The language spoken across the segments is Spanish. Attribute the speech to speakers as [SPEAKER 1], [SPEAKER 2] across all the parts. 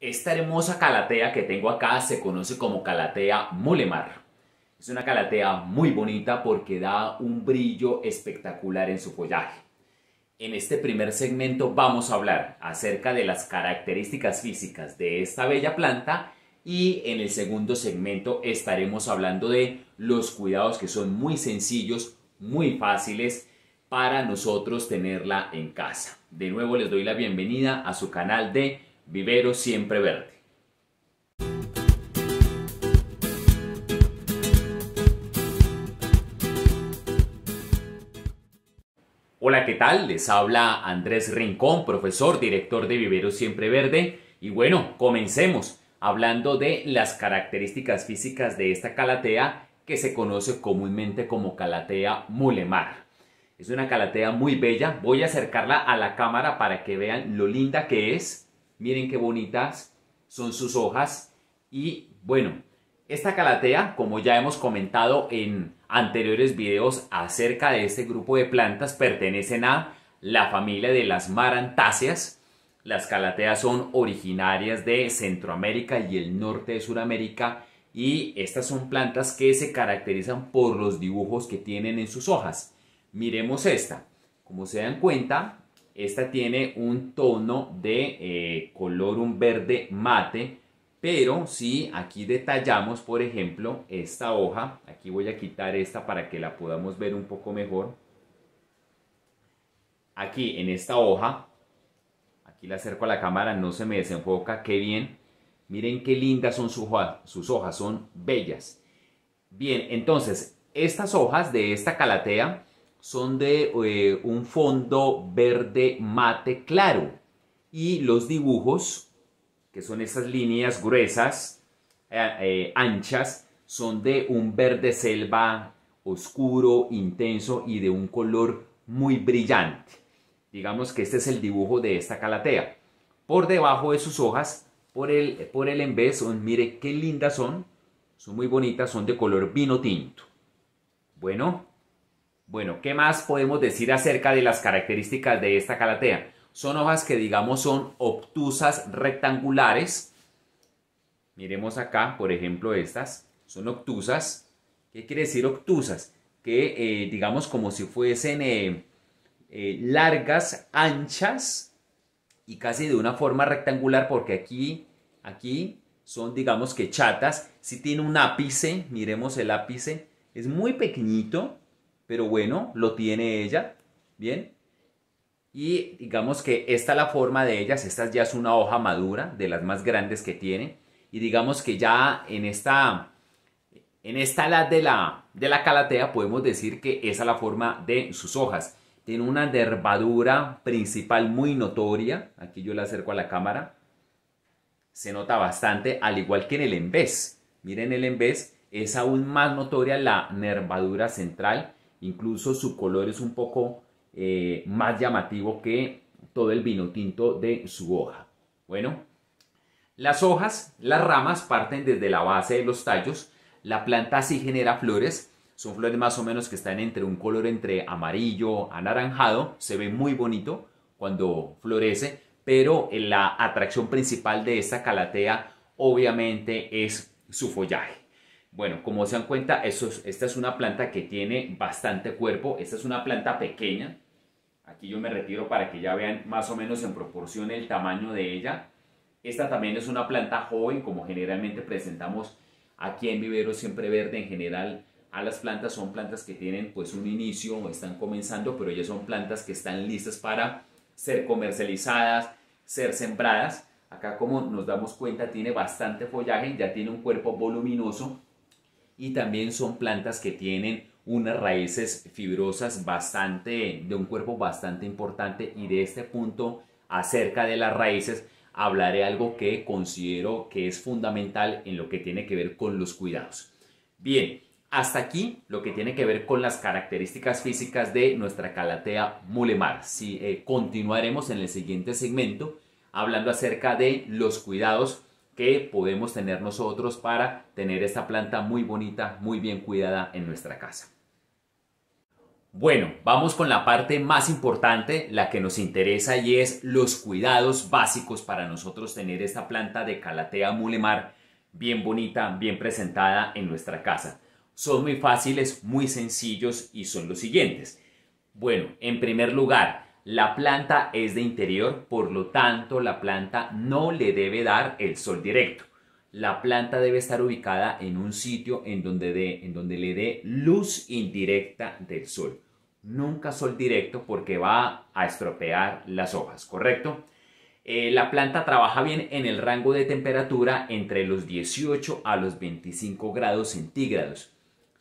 [SPEAKER 1] Esta hermosa calatea que tengo acá se conoce como calatea molemar. Es una calatea muy bonita porque da un brillo espectacular en su follaje. En este primer segmento vamos a hablar acerca de las características físicas de esta bella planta y en el segundo segmento estaremos hablando de los cuidados que son muy sencillos, muy fáciles para nosotros tenerla en casa. De nuevo les doy la bienvenida a su canal de Vivero Siempre Verde. Hola, ¿qué tal? Les habla Andrés Rincón, profesor, director de Vivero Siempre Verde. Y bueno, comencemos hablando de las características físicas de esta calatea que se conoce comúnmente como calatea mulemar. Es una calatea muy bella. Voy a acercarla a la cámara para que vean lo linda que es. Miren qué bonitas son sus hojas. Y bueno, esta calatea, como ya hemos comentado en anteriores videos acerca de este grupo de plantas, pertenecen a la familia de las marantáceas. Las calateas son originarias de Centroamérica y el norte de Sudamérica y estas son plantas que se caracterizan por los dibujos que tienen en sus hojas. Miremos esta. Como se dan cuenta, esta tiene un tono de eh, color un verde mate, pero si aquí detallamos, por ejemplo, esta hoja, aquí voy a quitar esta para que la podamos ver un poco mejor. Aquí en esta hoja, aquí la acerco a la cámara, no se me desenfoca, qué bien. Miren qué lindas son sus hojas son bellas. Bien, entonces, estas hojas de esta calatea son de eh, un fondo verde mate claro y los dibujos, que son esas líneas gruesas, eh, eh, anchas, son de un verde selva oscuro, intenso y de un color muy brillante. Digamos que este es el dibujo de esta calatea. Por debajo de sus hojas, por el, por el mire qué lindas son, son muy bonitas, son de color vino tinto. Bueno, bueno, ¿qué más podemos decir acerca de las características de esta calatea? Son hojas que digamos son obtusas rectangulares. Miremos acá, por ejemplo, estas. Son obtusas. ¿Qué quiere decir obtusas? Que eh, digamos como si fuesen eh, eh, largas, anchas y casi de una forma rectangular porque aquí, aquí son digamos que chatas. Si tiene un ápice, miremos el ápice. Es muy pequeñito, pero bueno, lo tiene ella, ¿bien? Y digamos que esta es la forma de ellas, esta ya es una hoja madura, de las más grandes que tiene, y digamos que ya en esta, en esta de la, de la calatea podemos decir que esa es la forma de sus hojas. Tiene una nervadura principal muy notoria, aquí yo la acerco a la cámara, se nota bastante, al igual que en el embés. Miren el embés, es aún más notoria la nervadura central Incluso su color es un poco eh, más llamativo que todo el vino tinto de su hoja. Bueno, las hojas, las ramas parten desde la base de los tallos. La planta sí genera flores. Son flores más o menos que están entre un color entre amarillo, anaranjado. Se ve muy bonito cuando florece, pero la atracción principal de esta calatea obviamente es su follaje. Bueno, como se dan cuenta, esta es una planta que tiene bastante cuerpo. Esta es una planta pequeña. Aquí yo me retiro para que ya vean más o menos en proporción el tamaño de ella. Esta también es una planta joven, como generalmente presentamos aquí en Vivero Siempre Verde. En general, a las plantas son plantas que tienen pues un inicio o están comenzando, pero ellas son plantas que están listas para ser comercializadas, ser sembradas. Acá como nos damos cuenta tiene bastante follaje, ya tiene un cuerpo voluminoso y también son plantas que tienen unas raíces fibrosas bastante, de un cuerpo bastante importante y de este punto acerca de las raíces hablaré algo que considero que es fundamental en lo que tiene que ver con los cuidados. Bien, hasta aquí lo que tiene que ver con las características físicas de nuestra calatea mulemar. Si eh, continuaremos en el siguiente segmento hablando acerca de los cuidados que podemos tener nosotros para tener esta planta muy bonita, muy bien cuidada en nuestra casa. Bueno, vamos con la parte más importante, la que nos interesa y es los cuidados básicos para nosotros tener esta planta de calatea mulemar bien bonita, bien presentada en nuestra casa. Son muy fáciles, muy sencillos y son los siguientes. Bueno, en primer lugar, la planta es de interior, por lo tanto la planta no le debe dar el sol directo. La planta debe estar ubicada en un sitio en donde, le dé luz indirecta del sol. Nunca sol directo porque va a estropear las hojas, ¿correcto? Eh, la planta trabaja bien en el rango de temperatura entre los 18 a los 25 grados centígrados.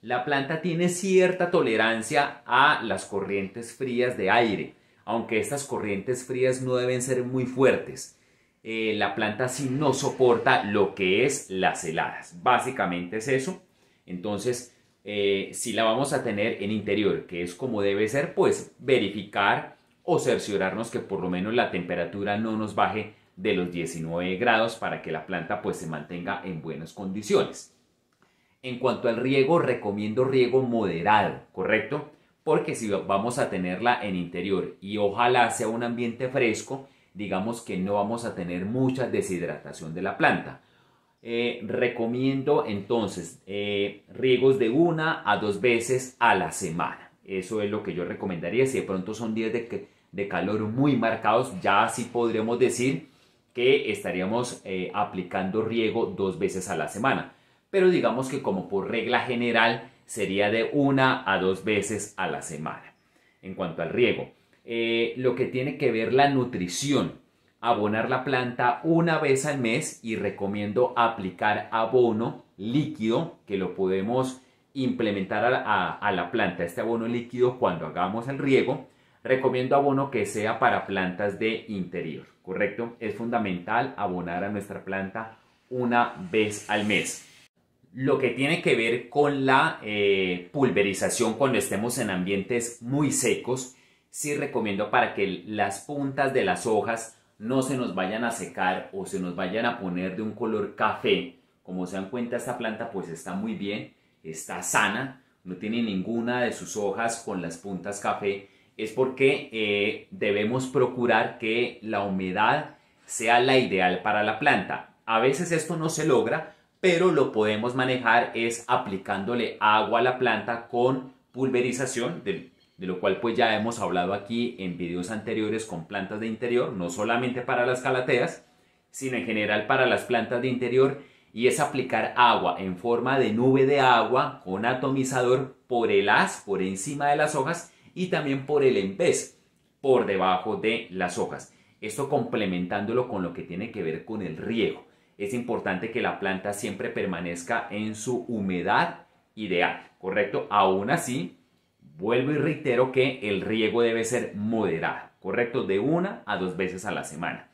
[SPEAKER 1] La planta tiene cierta tolerancia a las corrientes frías de aire aunque estas corrientes frías no deben ser muy fuertes. Eh, la planta sí no soporta lo que es las heladas. Básicamente es eso. Entonces, eh, si la vamos a tener en interior, que es como debe ser, pues verificar o cerciorarnos que por lo menos la temperatura no nos baje de los 19 grados para que la planta pues se mantenga en buenas condiciones. En cuanto al riego, recomiendo riego moderado, ¿correcto? porque si vamos a tenerla en interior y ojalá sea un ambiente fresco, digamos que no vamos a tener mucha deshidratación de la planta. Eh, recomiendo entonces eh, riegos de una a dos veces a la semana. Eso es lo que yo recomendaría. Si de pronto son días de, calor muy marcados, ya sí podremos decir que estaríamos eh, aplicando riego dos veces a la semana. Pero digamos que como por regla general, sería de una a dos veces a la semana. En cuanto al riego, eh, lo que tiene que ver la nutrición, abonar la planta una vez al mes y recomiendo aplicar abono líquido que lo podemos implementar a, a la planta, este abono líquido cuando hagamos el riego. Recomiendo abono que sea para plantas de interior, ¿correcto? Es fundamental abonar a nuestra planta una vez al mes lo que tiene que ver con la eh, pulverización cuando estemos en ambientes muy secos, sí recomiendo para que las puntas de las hojas no se nos vayan a secar o se nos vayan a poner de un color café. Como se dan cuenta, esta planta pues está muy bien, está sana, no tiene ninguna de sus hojas con las puntas café. Es porque eh, debemos procurar que la humedad sea la ideal para la planta. A veces esto no se logra, pero lo podemos manejar es aplicándole agua a la planta con pulverización, de, lo cual pues ya hemos hablado aquí en videos anteriores con plantas de interior, no solamente para las calateas, sino en general para las plantas de interior, y es aplicar agua en forma de nube de agua con atomizador por el as, por encima de las hojas, y también por el embés, por debajo de las hojas. Esto complementándolo con lo que tiene que ver con el riego es importante que la planta siempre permanezca en su humedad ideal, ¿correcto? Aún así, vuelvo y reitero que el riego debe ser moderado, ¿correcto? De una a dos veces a la semana.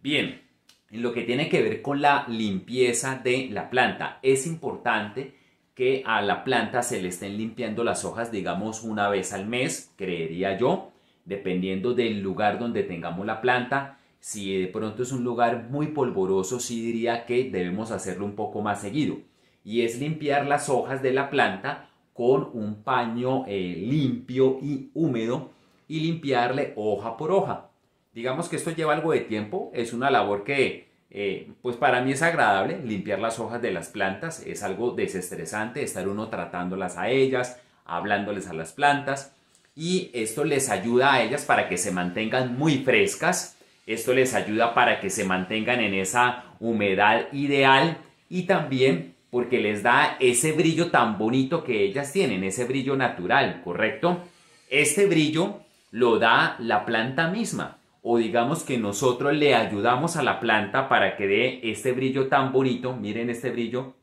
[SPEAKER 1] Bien, en lo que tiene que ver con la limpieza de la planta, es importante que a la planta se le estén limpiando las hojas, digamos, una vez al mes, creería yo, dependiendo del lugar donde tengamos la planta si de pronto es un lugar muy polvoroso, sí diría que debemos hacerlo un poco más seguido. Y es limpiar las hojas de la planta con un paño eh, limpio y húmedo y limpiarle hoja por hoja. Digamos que esto lleva algo de tiempo, es una labor que eh, pues para mí es agradable limpiar las hojas de las plantas, es algo desestresante estar uno tratándolas a ellas, hablándoles a las plantas y esto les ayuda a ellas para que se mantengan muy frescas esto les ayuda para que se mantengan en esa humedad ideal y también porque les da ese brillo tan bonito que ellas tienen, ese brillo natural, ¿correcto? Este brillo lo da la planta misma o digamos que nosotros le ayudamos a la planta para que dé este brillo tan bonito, miren este brillo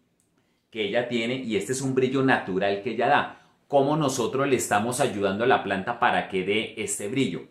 [SPEAKER 1] que ella tiene y este es un brillo natural que ella da. ¿Cómo nosotros le estamos ayudando a la planta para que dé este brillo?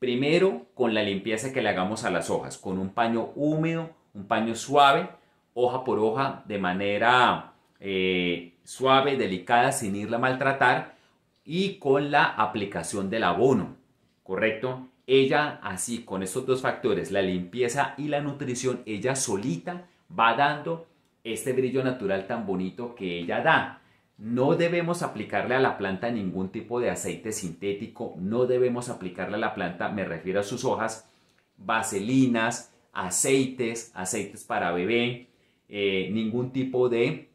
[SPEAKER 1] Primero, con la limpieza que le hagamos a las hojas, con un paño húmedo, un paño suave, hoja por hoja, de manera eh, suave, delicada, sin irla a maltratar, y con la aplicación del abono, ¿correcto? Ella así, con estos dos factores, la limpieza y la nutrición, ella solita va dando este brillo natural tan bonito que ella da. No debemos aplicarle a la planta ningún tipo de aceite sintético, no debemos aplicarle a la planta, me refiero a sus hojas, vaselinas, aceites, aceites para bebé, eh, ningún tipo de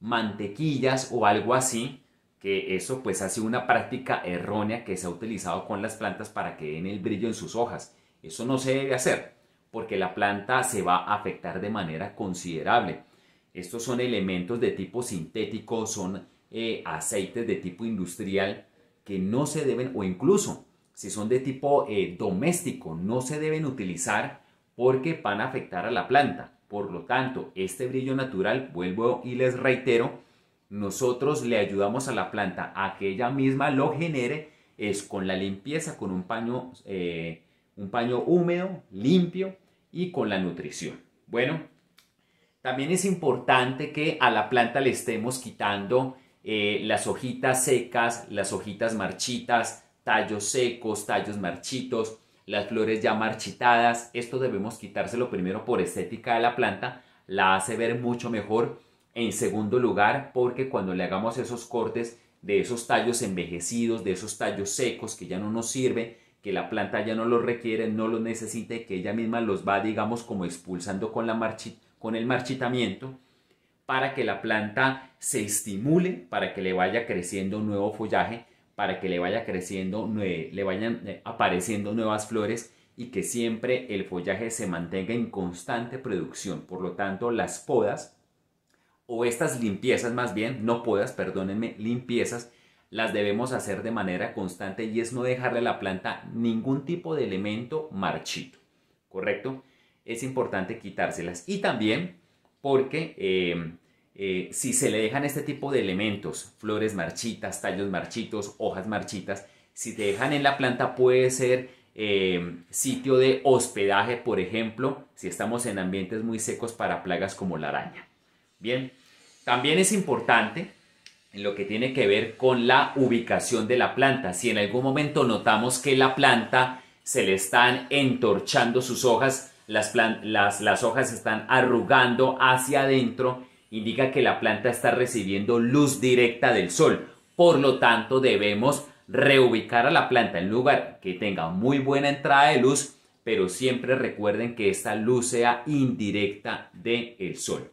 [SPEAKER 1] mantequillas o algo así, que eso pues ha sido una práctica errónea que se ha utilizado con las plantas para que den el brillo en sus hojas. Eso no se debe hacer porque la planta se va a afectar de manera considerable estos son elementos de tipo sintético, son eh, aceites de tipo industrial que no se deben, o incluso si son de tipo eh, doméstico, no se deben utilizar porque van a afectar a la planta. Por lo tanto, este brillo natural, vuelvo y les reitero, nosotros le ayudamos a la planta a que ella misma lo genere, es con la limpieza, con un paño, eh, un paño húmedo, limpio y con la nutrición. Bueno, también es importante que a la planta le estemos quitando eh, las hojitas secas, las hojitas marchitas, tallos secos, tallos marchitos, las flores ya marchitadas. Esto debemos quitárselo primero por estética de la planta, la hace ver mucho mejor. En segundo lugar, porque cuando le hagamos esos cortes de esos tallos envejecidos, de esos tallos secos que ya no nos sirve, que la planta ya no los requiere, no los necesite, que ella misma los va, digamos, como expulsando con la, marchita con el marchitamiento para que la planta se estimule, para que le vaya creciendo nuevo follaje, para que le vaya creciendo, le vayan eh, apareciendo nuevas flores y que siempre el follaje se mantenga en constante producción. Por lo tanto, las podas o estas limpiezas más bien, no podas, perdónenme, limpiezas, las debemos hacer de manera constante y es no dejarle a la planta ningún tipo de elemento marchito, ¿correcto? es importante quitárselas. Y también porque em, eh, si se le dejan este tipo de elementos, flores marchitas, tallos marchitos, hojas marchitas, si te dejan en la planta puede ser em, sitio de hospedaje, por ejemplo, si estamos en ambientes muy secos para plagas como la araña. Bien, también es importante en lo que tiene que ver con la ubicación de la planta. Si en algún momento notamos que la planta se le están entorchando sus hojas, las, hojas están arrugando hacia adentro, indica que la planta está recibiendo luz directa del sol. Por lo tanto, debemos reubicar a la planta en lugar que tenga muy buena entrada de luz, pero siempre recuerden que esta luz sea indirecta del el sol.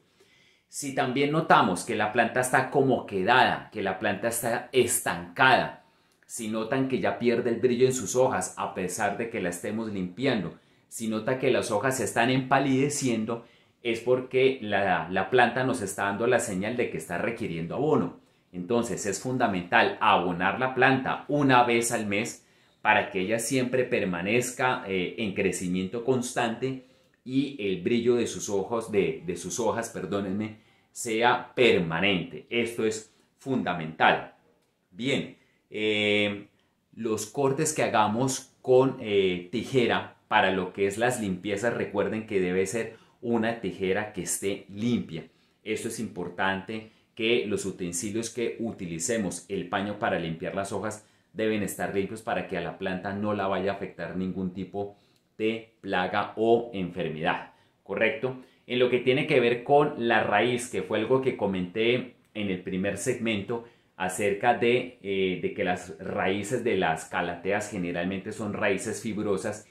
[SPEAKER 1] Si también notamos que la planta está como quedada, que la planta está estancada, si notan que ya pierde el brillo en sus hojas a pesar de que la estemos limpiando, si nota que las hojas se están empalideciendo, es porque la, planta nos está dando la señal de que está requiriendo abono. Entonces es fundamental abonar la planta una vez al mes para que ella siempre permanezca eh, en crecimiento constante y el brillo de sus ojos, de, sus hojas, perdónenme, sea permanente. Esto es fundamental. Bien, eh, los cortes que hagamos con eh, tijera para lo que es las limpiezas, recuerden que debe ser una tijera que esté limpia. Esto es importante que los utensilios que utilicemos, el paño para limpiar las hojas, deben estar limpios para que a la planta no la vaya a afectar ningún tipo de plaga o enfermedad. ¿Correcto? En lo que tiene que ver con la raíz, que fue algo que comenté en el primer segmento acerca de, eh, de que las raíces de las calateas generalmente son raíces fibrosas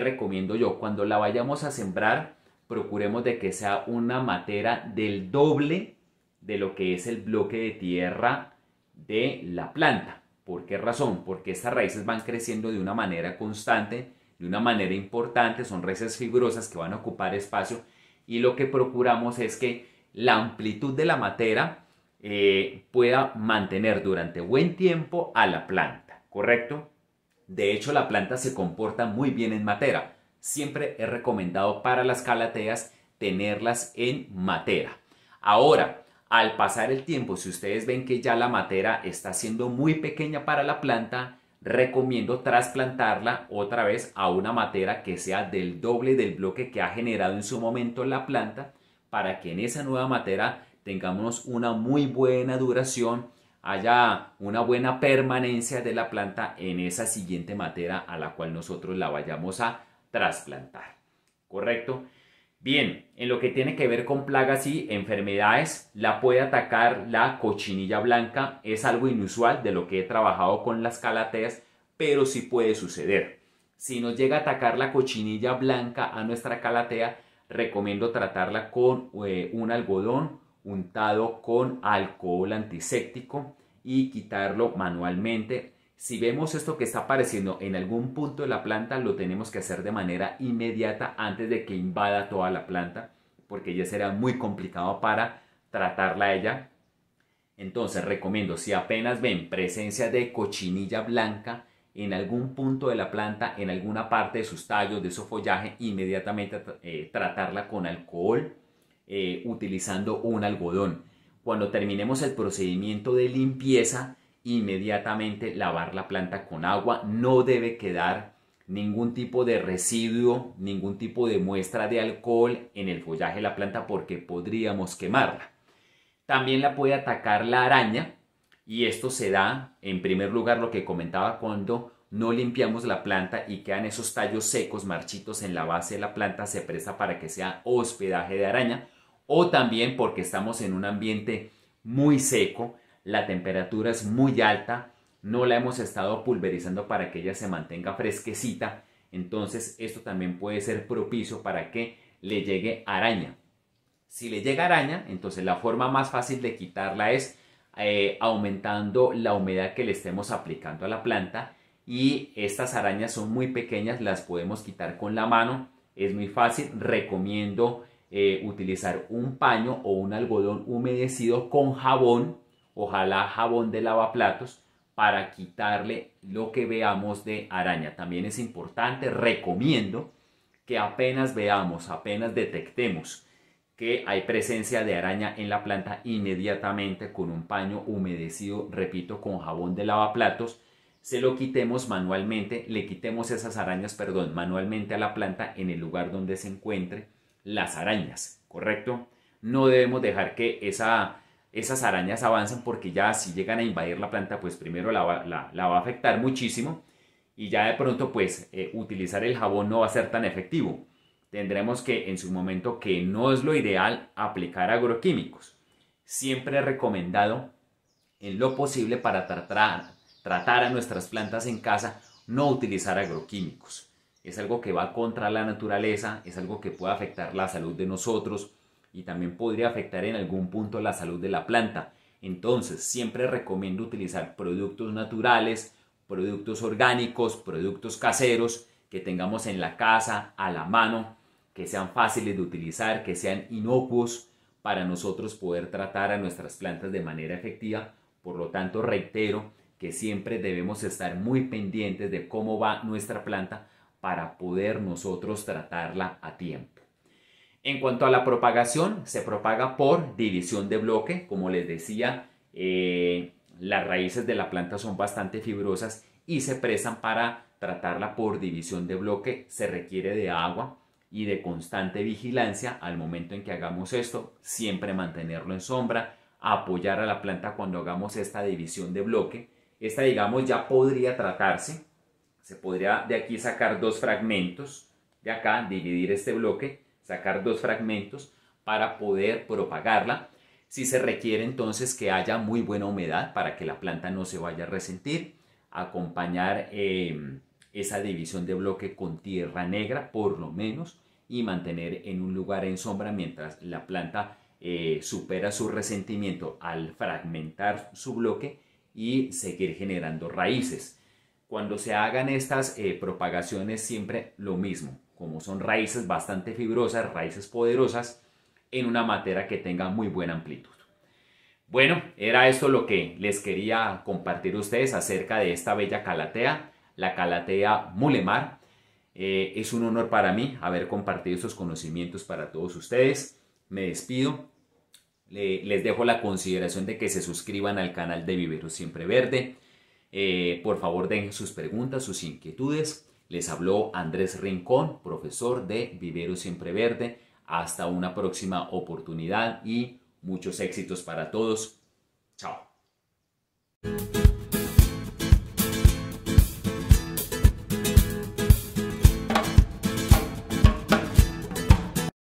[SPEAKER 1] recomiendo yo? Cuando la vayamos a sembrar, procuremos de que sea una matera del doble de lo que es el bloque de tierra de la planta. ¿Por qué razón? Porque estas raíces van creciendo de una manera constante, de una manera importante, son raíces fibrosas que van a ocupar espacio y lo que procuramos es que la amplitud de la materia eh, pueda mantener durante buen tiempo a la planta, ¿correcto? De hecho, la planta se comporta muy bien en matera. Siempre he recomendado para las calateas tenerlas en matera. Ahora, al pasar el tiempo, si ustedes ven que ya la matera está siendo muy pequeña para la planta, recomiendo trasplantarla otra vez a una matera que sea del doble del bloque que ha generado en su momento la planta para que en esa nueva matera tengamos una muy buena duración haya una buena permanencia de la planta en esa siguiente materia a la cual nosotros la vayamos a trasplantar. ¿Correcto? Bien, en lo que tiene que ver con plagas y enfermedades, la puede atacar la cochinilla blanca. Es algo inusual de lo que he trabajado con las calateas, pero sí puede suceder. Si nos llega a atacar la cochinilla blanca a nuestra calatea, recomiendo tratarla con eh, un algodón untado con alcohol antiséptico y quitarlo manualmente. Si vemos esto que está apareciendo en algún punto de la planta, lo tenemos que hacer de manera inmediata antes de que invada toda la planta, porque ya será muy complicado para tratarla ella. Entonces recomiendo, si apenas ven presencia de cochinilla blanca en algún punto de la planta, en alguna parte de sus tallos, de su follaje, inmediatamente eh, tratarla con alcohol eh, utilizando un algodón. Cuando terminemos el procedimiento de limpieza, inmediatamente lavar la planta con agua. No debe quedar ningún tipo de residuo, ningún tipo de muestra de alcohol en el follaje de la planta porque podríamos quemarla. También la puede atacar la araña y esto se da en primer lugar lo que comentaba cuando no limpiamos la planta y quedan esos tallos secos, marchitos en la base de la planta, se presta para que sea hospedaje de araña o también porque estamos en un ambiente muy seco, la temperatura es muy alta, no la hemos estado pulverizando para que ella se mantenga fresquecita, entonces esto también puede ser propicio para que le llegue araña. Si le llega araña, entonces la forma más fácil de quitarla es eh, aumentando la humedad que le estemos aplicando a la planta y estas arañas son muy pequeñas, las podemos quitar con la mano, es muy fácil, recomiendo eh, utilizar un paño o un algodón humedecido con jabón, ojalá jabón de lavaplatos, para quitarle lo que veamos de araña. También es importante, recomiendo que apenas veamos, apenas detectemos que hay presencia de araña en la planta, inmediatamente con un paño humedecido, repito, con jabón de lavaplatos, se lo quitemos manualmente, le quitemos esas arañas, perdón, manualmente a la planta en el lugar donde se encuentre las arañas, ¿correcto? No debemos dejar que esas arañas avancen porque ya si llegan a invadir la planta, pues primero la, va, a afectar muchísimo y ya de pronto pues eh, utilizar el jabón no va a ser tan efectivo. Tendremos que en su momento que no es lo ideal aplicar agroquímicos. Siempre he recomendado en lo posible para tratar, tratar a nuestras plantas en casa no utilizar agroquímicos es algo que va contra la naturaleza, es algo que puede afectar la salud de nosotros y también podría afectar en algún punto la salud de la planta. Entonces, siempre recomiendo utilizar productos naturales, productos orgánicos, productos caseros que tengamos en la casa, a la mano, que sean fáciles de utilizar, que sean inocuos para nosotros poder tratar a nuestras plantas de manera efectiva. Por lo tanto, reitero que siempre debemos estar muy pendientes de cómo va nuestra planta para poder nosotros tratarla a tiempo. En cuanto a la propagación, se propaga por división de bloque. Como les decía, eh, las raíces de la planta son bastante fibrosas y se presan para tratarla por división de bloque. Se requiere de agua y de constante vigilancia al momento en que hagamos esto. Siempre mantenerlo en sombra, apoyar a la planta cuando hagamos esta división de bloque. Esta, digamos, ya podría tratarse se podría de aquí sacar dos fragmentos, de acá dividir este bloque, sacar dos fragmentos para poder propagarla. Si se requiere entonces que haya muy buena humedad para que la planta no se vaya a resentir, acompañar em, esa división de bloque con tierra negra por lo menos y mantener en un lugar en sombra mientras la planta eh, supera su resentimiento al fragmentar su bloque y seguir generando raíces. Cuando se hagan estas eh, propagaciones, siempre lo mismo, como son raíces bastante fibrosas, raíces poderosas, en una materia que tenga muy buena amplitud. Bueno, era esto lo que les quería compartir a ustedes acerca de esta bella calatea, la calatea mulemar. Eh, es un honor para mí haber compartido estos conocimientos para todos ustedes. Me despido. les dejo la consideración de que se suscriban al canal de Viveros Siempre Verde eh, por favor, dejen sus preguntas, sus inquietudes. Les habló Andrés Rincón, profesor de Vivero Siempre Verde. Hasta una próxima oportunidad y muchos éxitos para todos. Chao.